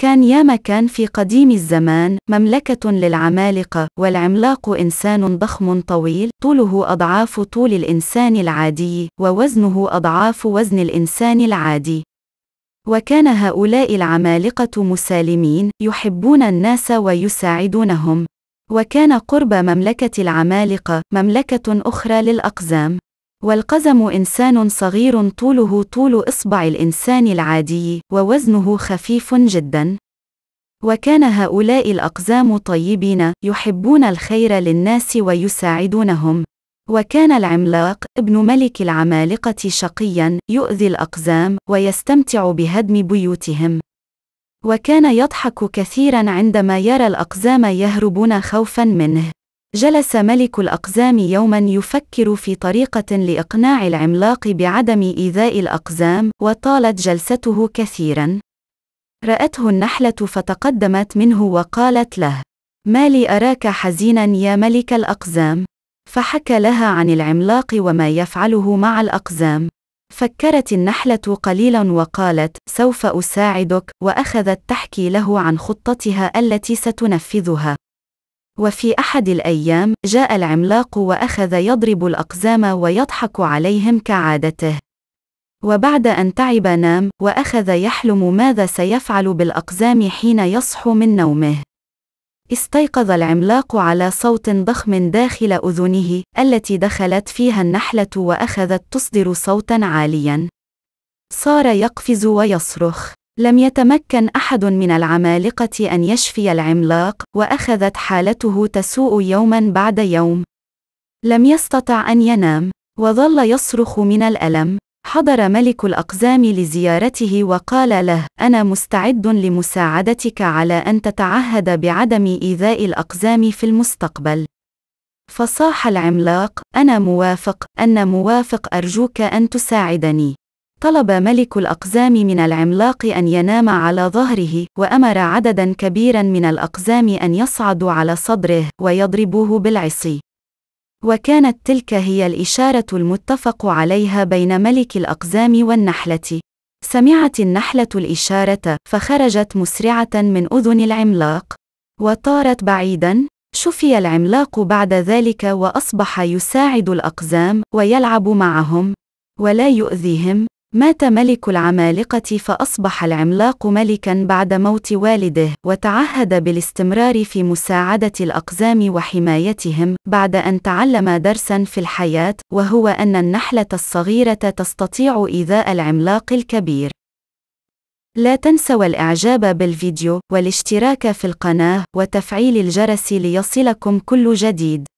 كان ما كان في قديم الزمان مملكة للعمالقة والعملاق إنسان ضخم طويل طوله أضعاف طول الإنسان العادي ووزنه أضعاف وزن الإنسان العادي وكان هؤلاء العمالقة مسالمين يحبون الناس ويساعدونهم وكان قرب مملكة العمالقة مملكة أخرى للأقزام والقزم إنسان صغير طوله طول إصبع الإنسان العادي ووزنه خفيف جدا وكان هؤلاء الأقزام طيبين يحبون الخير للناس ويساعدونهم وكان العملاق ابن ملك العمالقة شقيا يؤذي الأقزام ويستمتع بهدم بيوتهم وكان يضحك كثيرا عندما يرى الأقزام يهربون خوفا منه جلس ملك الأقزام يوما يفكر في طريقة لإقناع العملاق بعدم إيذاء الأقزام، وطالت جلسته كثيرا. رأته النحلة فتقدمت منه وقالت له: ما لي أراك حزينا يا ملك الأقزام؟ فحكى لها عن العملاق وما يفعله مع الأقزام. فكرت النحلة قليلا وقالت: سوف أساعدك، وأخذت تحكي له عن خطتها التي ستنفذها. وفي أحد الأيام جاء العملاق وأخذ يضرب الأقزام ويضحك عليهم كعادته وبعد أن تعب نام وأخذ يحلم ماذا سيفعل بالأقزام حين يصحو من نومه استيقظ العملاق على صوت ضخم داخل أذنه التي دخلت فيها النحلة وأخذت تصدر صوتا عاليا صار يقفز ويصرخ لم يتمكن أحد من العمالقة أن يشفي العملاق، وأخذت حالته تسوء يوما بعد يوم. لم يستطع أن ينام، وظل يصرخ من الألم. حضر ملك الأقزام لزيارته وقال له: أنا مستعد لمساعدتك على أن تتعهد بعدم إيذاء الأقزام في المستقبل. فصاح العملاق: أنا موافق، أنا موافق، أرجوك أن تساعدني. طلب ملك الأقزام من العملاق أن ينام على ظهره، وأمر عددا كبيرا من الأقزام أن يصعدوا على صدره ويضربوه بالعصي. وكانت تلك هي الإشارة المتفق عليها بين ملك الأقزام والنحلة. سمعت النحلة الإشارة، فخرجت مسرعة من أذن العملاق، وطارت بعيدا. شفي العملاق بعد ذلك وأصبح يساعد الأقزام ويلعب معهم، ولا يؤذيهم مات ملك العمالقة فأصبح العملاق ملكا بعد موت والده، وتعهد بالاستمرار في مساعدة الأقزام وحمايتهم، بعد أن تعلم درسا في الحياة، وهو أن النحلة الصغيرة تستطيع إيذاء العملاق الكبير. لا تنسوا الإعجاب بالفيديو والاشتراك في القناة وتفعيل الجرس ليصلكم كل جديد.